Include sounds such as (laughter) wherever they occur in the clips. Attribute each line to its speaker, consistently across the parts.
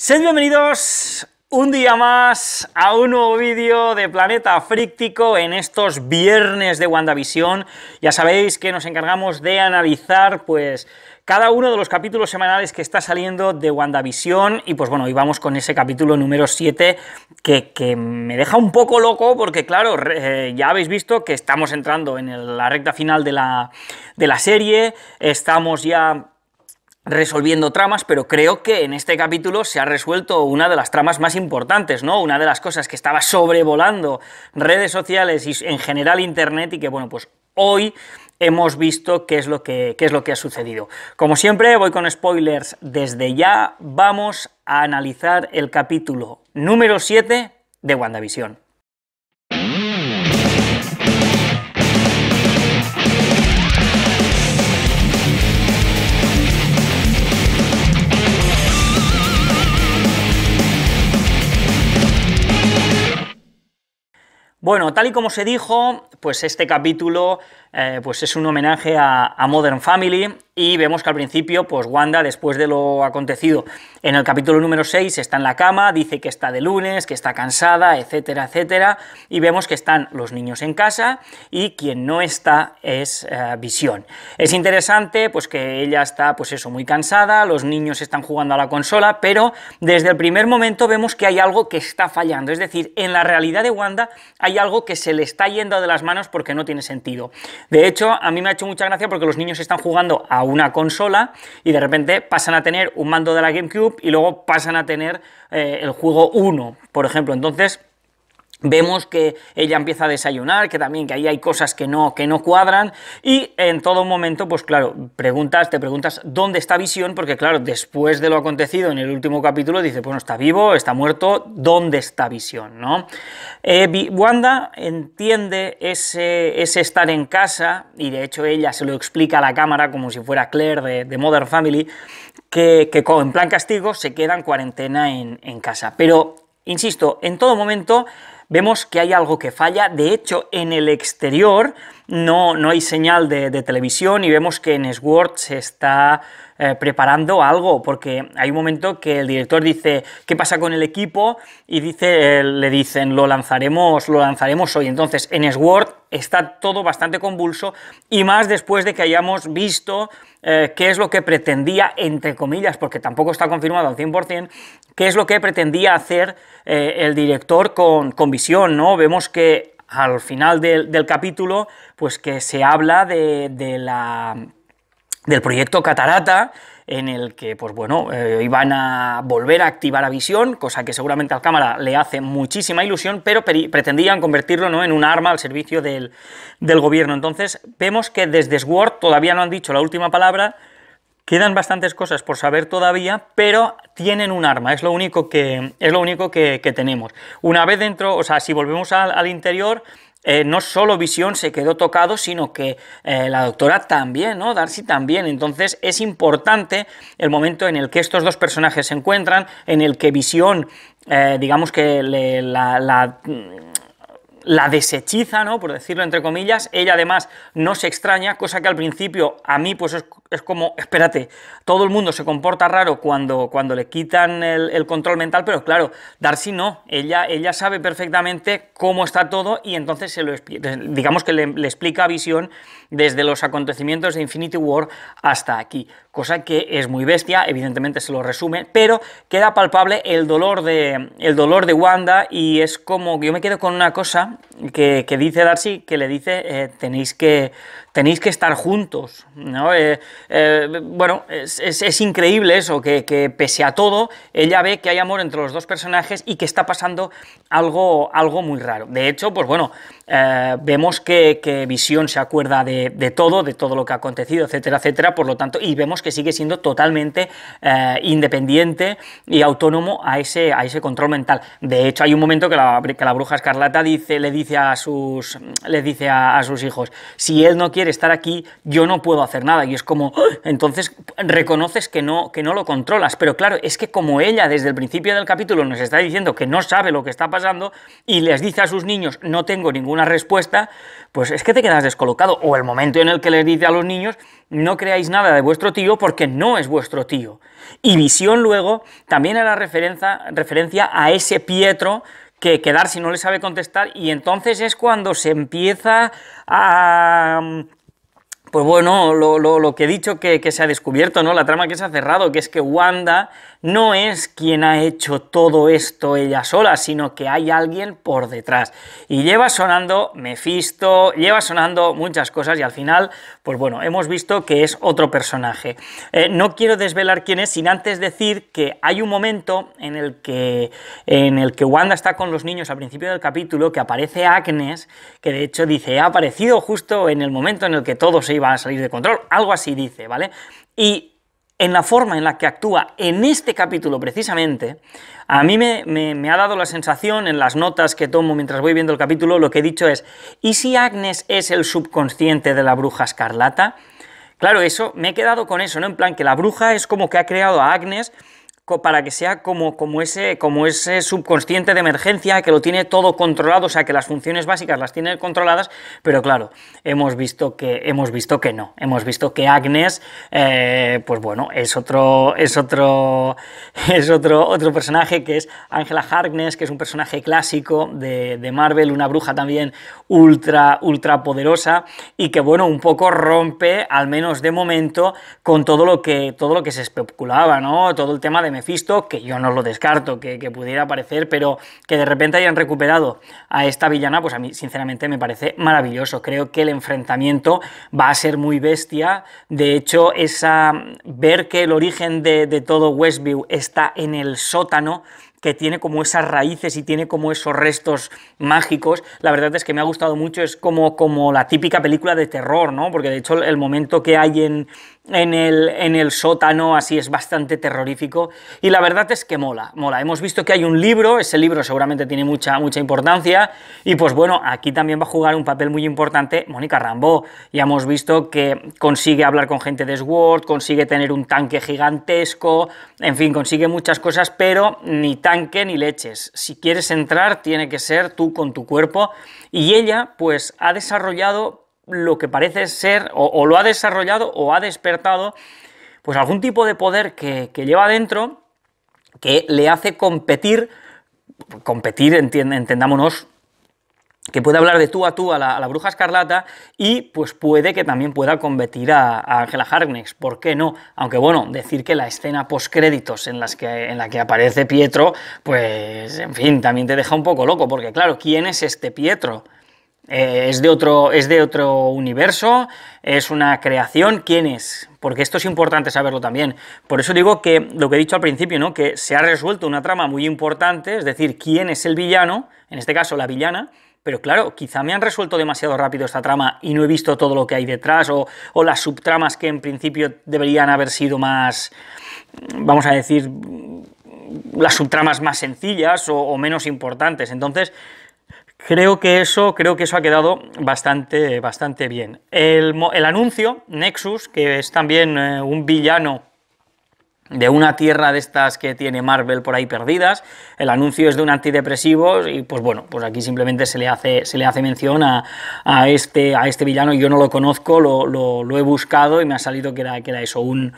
Speaker 1: Sed bienvenidos un día más a un nuevo vídeo de Planeta Fríctico en estos viernes de WandaVision. Ya sabéis que nos encargamos de analizar, pues, cada uno de los capítulos semanales que está saliendo de WandaVision y pues bueno, hoy vamos con ese capítulo número 7 que, me deja un poco loco porque claro, eh, ya habéis visto que estamos entrando en la recta final de la, de la serie, estamos ya resolviendo tramas, pero creo que en este capítulo se ha resuelto una de las tramas más importantes, ¿no? Una de las cosas que estaba sobrevolando redes sociales y en general internet y que, bueno, pues hoy hemos visto qué es lo que, qué es lo que ha sucedido. Como siempre, voy con spoilers desde ya. Vamos a analizar el capítulo número 7 de WandaVision. Bueno, tal y como se dijo, pues este capítulo eh, pues es un homenaje a, a Modern Family, y vemos que al principio, pues Wanda, después de lo acontecido en el capítulo número 6, está en la cama, dice que está de lunes, que está cansada, etcétera, etcétera, y vemos que están los niños en casa y quien no está es eh, Visión. Es interesante, pues que ella está, pues eso, muy cansada, los niños están jugando a la consola, pero desde el primer momento vemos que hay algo que está fallando, es decir, en la realidad de Wanda hay algo que se le está yendo de las manos porque no tiene sentido. De hecho, a mí me ha hecho mucha gracia porque los niños están jugando a una consola y de repente pasan a tener un mando de la GameCube y luego pasan a tener eh, el juego 1, por ejemplo. Entonces, Vemos que ella empieza a desayunar, que también que ahí hay cosas que no, que no cuadran y en todo momento, pues claro, preguntas, te preguntas dónde está Visión, porque claro, después de lo acontecido en el último capítulo, dice, bueno, está vivo, está muerto, ¿dónde está Visión? ¿no? Eh, Wanda entiende ese, estar en casa y de hecho ella se lo explica a la cámara como si fuera Claire de, Modern Family, que, que, en plan castigo se quedan cuarentena en, en casa. Pero, insisto, en todo momento vemos que hay algo que falla. De hecho, en el exterior no, no hay señal de, de televisión y vemos que en Sword se está eh, preparando algo, porque hay un momento que el director dice, ¿qué pasa con el equipo? Y dice, eh, le dicen, lo lanzaremos, lo lanzaremos hoy. Entonces, en Sword está todo bastante convulso y más después de que hayamos visto eh, qué es lo que pretendía, entre comillas, porque tampoco está confirmado al 100%, qué es lo que pretendía hacer el director con, con visión, ¿no? Vemos que al final del, capítulo, pues que se habla de la del proyecto Catarata, en el que, pues bueno, eh, iban a volver a activar a Visión, cosa que seguramente al cámara le hace muchísima ilusión, pero pretendían convertirlo ¿no? en un arma al servicio del, gobierno. Entonces, vemos que desde Sword todavía no han dicho la última palabra, quedan bastantes cosas por saber todavía, pero tienen un arma, es lo único que, es lo único que, tenemos. Una vez dentro, o sea, si volvemos al interior eh, no solo Visión se quedó tocado, sino que eh, la doctora también, ¿no? Darcy también. Entonces es importante el momento en el que estos dos personajes se encuentran, en el que Visión, eh, digamos que la, la mm, desechiza, ¿no? Por decirlo entre comillas. Ella además no se extraña, cosa que al principio a mí pues es como, espérate, todo el mundo se comporta raro cuando, cuando le quitan el, control mental, pero claro, Darcy no, ella, ella sabe perfectamente cómo está todo y entonces se lo digamos que le, explica visión desde los acontecimientos de Infinity War hasta aquí, cosa que es muy bestia, evidentemente se lo resume, pero queda palpable el dolor de, el dolor de Wanda y es como, yo me quedo con una cosa que, que dice Darcy, que le dice, eh, tenéis que tenéis que estar juntos. Eh, eh, bueno, es, increíble eso, que, pese a todo, ella ve que hay amor entre los dos personajes y que está pasando algo, algo muy raro. De hecho, pues bueno, eh, vemos que, que Visión se acuerda de, todo, de todo lo que ha acontecido, etcétera, etcétera, por lo tanto, y vemos que sigue siendo totalmente independiente y autónomo a ese, a ese control mental. De hecho, hay un momento que la, que la bruja escarlata dice, le dice a sus, le dice a sus hijos, si él no quiere quiere estar aquí, yo no puedo hacer nada. Y es como, ¡ah! entonces reconoces que no, que no lo controlas. Pero claro, es que como ella desde el principio del capítulo nos está diciendo que no sabe lo que está pasando y les dice a sus niños, no tengo ninguna respuesta, pues es que te quedas descolocado. O el momento en el que les dice a los niños, no creáis nada de vuestro tío porque no es vuestro tío. Y visión luego también era referencia, referencia a ese Pietro que quedar si no le sabe contestar y entonces es cuando se empieza a... Pues bueno, lo, que he dicho que, que, se ha descubierto, ¿no? La trama que se ha cerrado, que es que Wanda no es quien ha hecho todo esto ella sola, sino que hay alguien por detrás. Y lleva sonando Mephisto, lleva sonando muchas cosas y al final, pues bueno, hemos visto que es otro personaje. Eh, no quiero desvelar quién es, sin antes decir que hay un momento en el que, en el que Wanda está con los niños al principio del capítulo, que aparece Agnes, que de hecho dice, ha aparecido justo en el momento en el que todos se iba a salir de control, algo así dice, ¿vale? Y en la forma en la que actúa en este capítulo precisamente, a mí me, ha dado la sensación en las notas que tomo mientras voy viendo el capítulo, lo que he dicho es, ¿y si Agnes es el subconsciente de la bruja escarlata? Claro, eso, me he quedado con eso, ¿no? En plan, que la bruja es como que ha creado a Agnes para que sea como, ese, subconsciente de emergencia que lo tiene todo controlado, o sea, que las funciones básicas las tiene controladas, pero claro, hemos visto que, hemos visto que no, hemos visto que Agnes, eh, pues bueno, es otro, es otro, (laughs) es otro, otro personaje que es Angela Harkness, que es un personaje clásico de, Marvel, una bruja también ultra, ultra poderosa y que bueno, un poco rompe, al menos de momento, con todo lo que, todo lo que se especulaba, ¿no? Todo el tema de Mephisto, que yo no lo descarto, que, pudiera aparecer, pero que de repente hayan recuperado a esta villana, pues a mí sinceramente me parece maravilloso. Creo que el enfrentamiento va a ser muy bestia. De hecho, esa, ver que el origen de, todo Westview está en el sótano, que tiene como esas raíces y tiene como esos restos mágicos. La verdad es que me ha gustado mucho, es como, como la típica película de terror, ¿no? Porque de hecho el momento que hay en, en el, en el sótano, así es bastante terrorífico. Y la verdad es que mola, mola. Hemos visto que hay un libro, ese libro seguramente tiene mucha, mucha importancia. Y pues bueno, aquí también va a jugar un papel muy importante Mónica Rambo. Ya hemos visto que consigue hablar con gente de SWORD, consigue tener un tanque gigantesco, en fin, consigue muchas cosas, pero ni tanque ni leches. Si quieres entrar, tiene que ser tú con tu cuerpo. Y ella, pues, ha desarrollado lo que parece ser, o, lo ha desarrollado o ha despertado, pues algún tipo de poder que, lleva dentro que le hace competir, competir, entendámonos, que puede hablar de tú a tú a la, bruja escarlata y pues puede que también pueda competir a, a Angela Harkness, ¿por qué no? Aunque bueno, decir que la escena postcréditos en, las en la que aparece Pietro, pues en fin, también te deja un poco loco, porque claro, ¿quién es este Pietro? Eh, es, de otro, es de otro universo, es una creación. ¿Quién es? Porque esto es importante saberlo también. Por eso digo que lo que he dicho al principio, ¿no? que se ha resuelto una trama muy importante, es decir, quién es el villano, en este caso la villana, pero claro, quizá me han resuelto demasiado rápido esta trama y no he visto todo lo que hay detrás o, las subtramas que en principio deberían haber sido más, vamos a decir, las subtramas más sencillas o menos importantes. Entonces, Creo que eso, creo que eso ha quedado bastante, bastante bien. El, anuncio, Nexus, que es también eh, un villano de una tierra de estas que tiene Marvel por ahí perdidas. El anuncio es de un antidepresivo y pues bueno, pues aquí simplemente se le hace, se le hace mención a, este, a este villano. Yo no lo conozco, lo, he buscado y me ha salido que era, que era eso, un,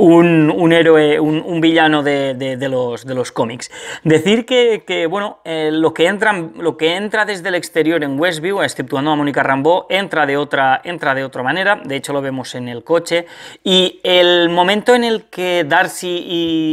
Speaker 1: un, héroe, un, villano de, los, de los cómics. Decir que, bueno, eh, lo, que lo que entra desde el exterior en Westview, exceptuando a Mónica Rambeau, entra de, otra, entra de otra manera, de hecho lo vemos en el coche, y el momento en el que Darcy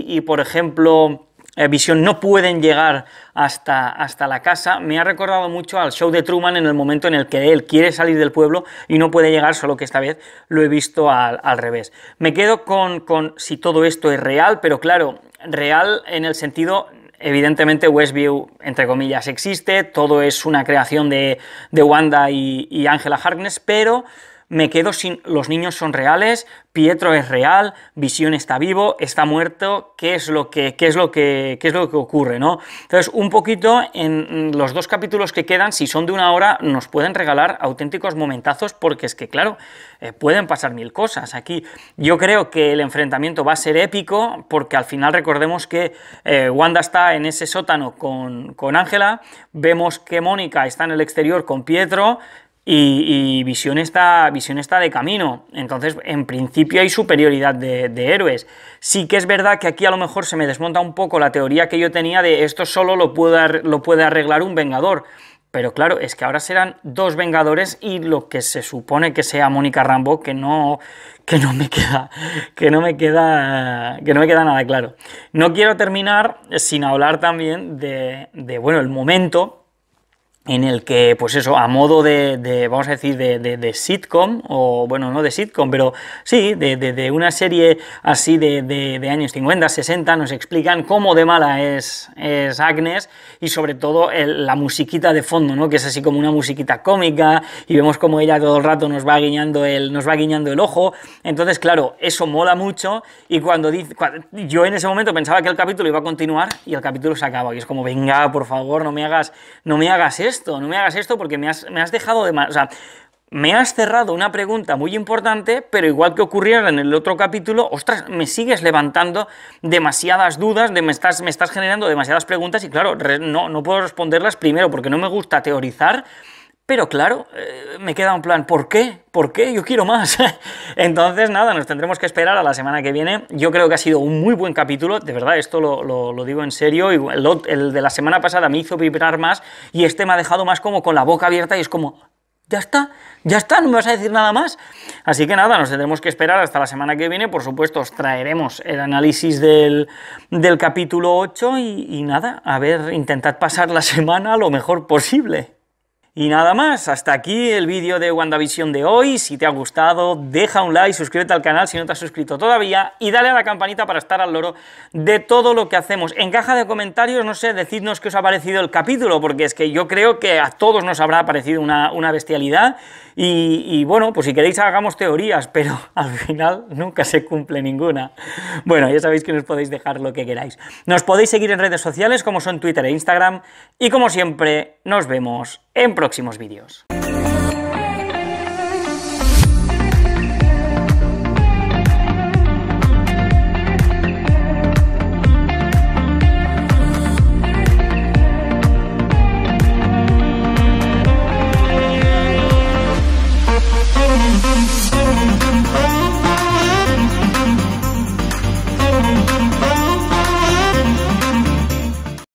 Speaker 1: y por ejemplo, eh, visión no pueden llegar hasta, hasta la casa, me ha recordado mucho al show de Truman en el momento en el que él quiere salir del pueblo y no puede llegar, solo que esta vez lo he visto al, revés. Me quedo con, si todo esto es real, pero claro, real en el sentido evidentemente Westview, entre comillas, existe, todo es una creación de, de Wanda y, y Angela Harkness, pero me quedo sin los niños son reales, Pietro es real, Visión está vivo, está muerto, ¿qué es lo que, qué es lo que, qué es lo que ocurre? ¿no? Entonces, un poquito en los dos capítulos que quedan, si son de una hora, nos pueden regalar auténticos momentazos porque es que, claro, eh, pueden pasar mil cosas aquí. Yo creo que el enfrentamiento va a ser épico porque al final recordemos que eh, Wanda está en ese sótano con Ángela, vemos que Mónica está en el exterior con Pietro, y, Visión, está, Visión de camino. Entonces, en principio hay superioridad de, héroes. Sí que es verdad que aquí a lo mejor se me desmonta un poco la teoría que yo tenía de esto solo lo puede, lo puede arreglar un Vengador. Pero claro, es que ahora serán dos Vengadores y lo que se supone que sea Mónica Rambo, que no, que no me queda, que no me queda, que no me queda nada claro. No quiero terminar sin hablar también de, de bueno, el momento en el que, pues eso, a modo de, vamos a decir, de, sitcom, o bueno, no de sitcom, pero sí, de, una serie así de, años 50, 60, nos explican cómo de mala es, Agnes y sobre todo la musiquita de fondo, ¿no? que es así como una musiquita cómica y vemos cómo ella todo el rato nos va guiñando el, nos va guiñando el ojo. Entonces, claro, eso mola mucho y cuando dice, yo en ese momento pensaba que el capítulo iba a continuar y el capítulo se acaba y es como, venga, por favor, no me hagas, no me hagas eso no me hagas esto porque me has, dejado de O sea, me has cerrado una pregunta muy importante, pero igual que ocurriera en el otro capítulo, ostras, me sigues levantando demasiadas dudas, me, estás, me estás generando demasiadas preguntas y claro, no, no puedo responderlas primero porque no me gusta teorizar pero claro, eh, me queda un plan, ¿por qué? ¿Por qué? Yo quiero más. (laughs) Entonces, nada, nos tendremos que esperar a la semana que viene. Yo creo que ha sido un muy buen capítulo, de verdad, esto lo, digo en serio. el, de la semana pasada me hizo vibrar más y este me ha dejado más como con la boca abierta y es como, ya está, ya está, no me vas a decir nada más. Así que nada, nos tendremos que esperar hasta la semana que viene. Por supuesto, os traeremos el análisis del, capítulo 8 y, y nada, a ver, intentad pasar la semana lo mejor posible. Y nada más, hasta aquí el vídeo de WandaVision de hoy. Si te ha gustado, deja un like, suscríbete al canal si no te has suscrito todavía y dale a la campanita para estar al loro de todo lo que hacemos. En caja de comentarios, no sé, decidnos qué os ha parecido el capítulo, porque es que yo creo que a todos nos habrá parecido una, bestialidad. y bueno, pues si queréis hagamos teorías, pero (laughs) al final nunca se cumple ninguna. Bueno, ya sabéis que nos podéis dejar lo que queráis. Nos podéis seguir en redes sociales como son Twitter e Instagram. Y como siempre, nos vemos en próximos vídeos.